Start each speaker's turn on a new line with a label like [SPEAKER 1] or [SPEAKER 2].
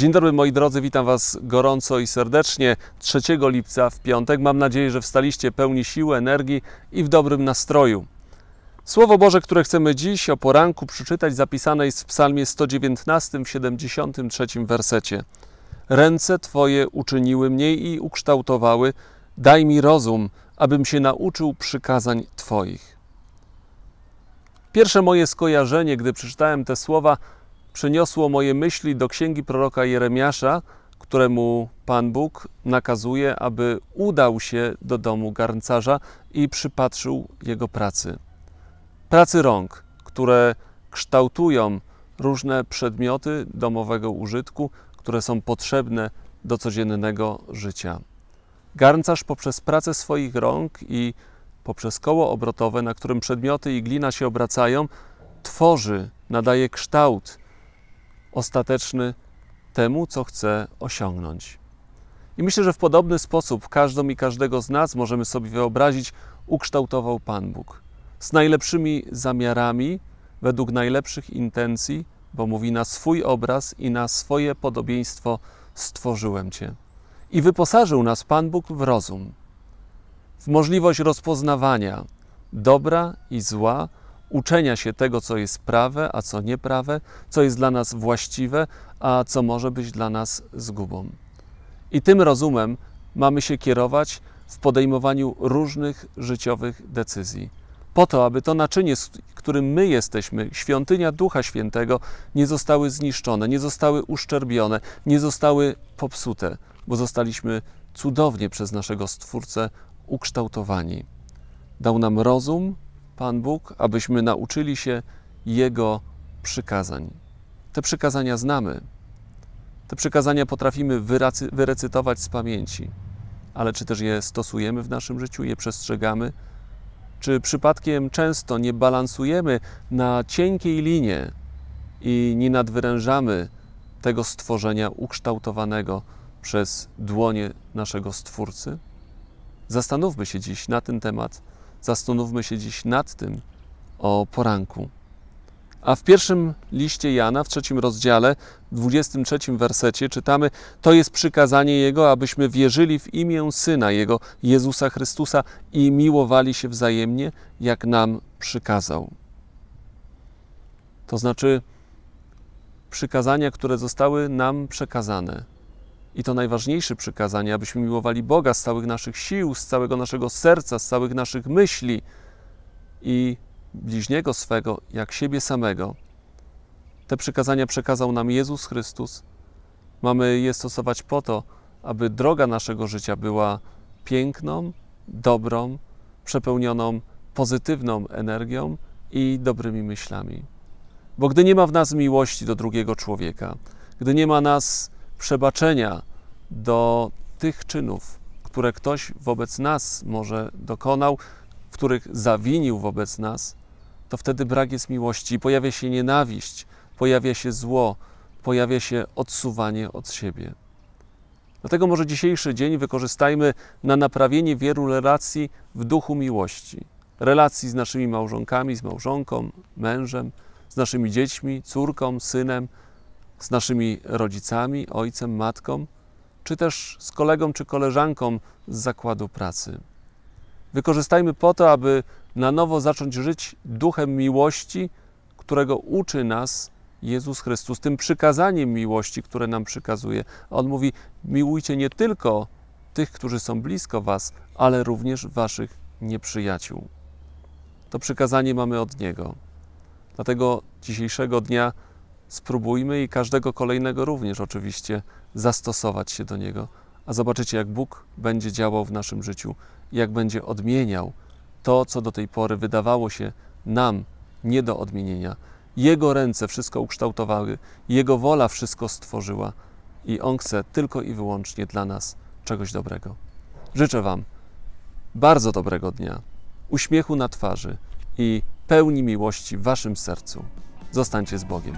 [SPEAKER 1] Dzień dobry moi drodzy, witam Was gorąco i serdecznie 3 lipca w piątek. Mam nadzieję, że wstaliście pełni siły, energii i w dobrym nastroju. Słowo Boże, które chcemy dziś o poranku przeczytać, zapisane jest w psalmie 119 w 73 wersecie. Ręce Twoje uczyniły mnie i ukształtowały, daj mi rozum, abym się nauczył przykazań Twoich. Pierwsze moje skojarzenie, gdy przeczytałem te słowa – przyniosło moje myśli do księgi proroka Jeremiasza, któremu Pan Bóg nakazuje, aby udał się do domu garncarza i przypatrzył jego pracy. Pracy rąk, które kształtują różne przedmioty domowego użytku, które są potrzebne do codziennego życia. Garncarz poprzez pracę swoich rąk i poprzez koło obrotowe, na którym przedmioty i glina się obracają, tworzy, nadaje kształt ostateczny temu, co chce osiągnąć. I myślę, że w podobny sposób każdą i każdego z nas możemy sobie wyobrazić, ukształtował Pan Bóg. Z najlepszymi zamiarami, według najlepszych intencji, bo mówi na swój obraz i na swoje podobieństwo stworzyłem Cię. I wyposażył nas Pan Bóg w rozum, w możliwość rozpoznawania dobra i zła, uczenia się tego, co jest prawe, a co nieprawe, co jest dla nas właściwe, a co może być dla nas zgubą. I tym rozumem mamy się kierować w podejmowaniu różnych życiowych decyzji. Po to, aby to naczynie, z którym my jesteśmy, świątynia Ducha Świętego, nie zostały zniszczone, nie zostały uszczerbione, nie zostały popsute, bo zostaliśmy cudownie przez naszego Stwórcę ukształtowani. Dał nam rozum, Pan Bóg, abyśmy nauczyli się Jego przykazań. Te przykazania znamy, te przykazania potrafimy wyrecytować z pamięci, ale czy też je stosujemy w naszym życiu, je przestrzegamy? Czy przypadkiem często nie balansujemy na cienkiej linie i nie nadwyrężamy tego stworzenia ukształtowanego przez dłonie naszego Stwórcy? Zastanówmy się dziś na ten temat Zastanówmy się dziś nad tym o poranku. A w pierwszym liście Jana, w trzecim rozdziale, w 23 wersecie czytamy: To jest przykazanie Jego, abyśmy wierzyli w imię Syna Jego, Jezusa Chrystusa i miłowali się wzajemnie, jak nam przykazał. To znaczy, przykazania, które zostały nam przekazane, i to najważniejsze przykazanie, abyśmy miłowali Boga z całych naszych sił, z całego naszego serca, z całych naszych myśli i bliźniego swego jak siebie samego. Te przykazania przekazał nam Jezus Chrystus. Mamy je stosować po to, aby droga naszego życia była piękną, dobrą, przepełnioną pozytywną energią i dobrymi myślami. Bo gdy nie ma w nas miłości do drugiego człowieka, gdy nie ma nas przebaczenia do tych czynów, które ktoś wobec nas może dokonał, w których zawinił wobec nas, to wtedy brak jest miłości pojawia się nienawiść, pojawia się zło, pojawia się odsuwanie od siebie. Dlatego może dzisiejszy dzień wykorzystajmy na naprawienie wielu relacji w duchu miłości. Relacji z naszymi małżonkami, z małżonką, mężem, z naszymi dziećmi, córką, synem, z naszymi rodzicami, ojcem, matką, czy też z kolegą czy koleżanką z zakładu pracy. Wykorzystajmy po to, aby na nowo zacząć żyć duchem miłości, którego uczy nas Jezus Chrystus, tym przykazaniem miłości, które nam przykazuje. On mówi: miłujcie nie tylko tych, którzy są blisko Was, ale również Waszych nieprzyjaciół. To przykazanie mamy od Niego. Dlatego dzisiejszego dnia spróbujmy i każdego kolejnego również oczywiście zastosować się do niego, a zobaczycie, jak Bóg będzie działał w naszym życiu, jak będzie odmieniał to, co do tej pory wydawało się nam nie do odmienienia. Jego ręce wszystko ukształtowały, Jego wola wszystko stworzyła i On chce tylko i wyłącznie dla nas czegoś dobrego. Życzę Wam bardzo dobrego dnia, uśmiechu na twarzy i pełni miłości w Waszym sercu. Zostańcie z Bogiem.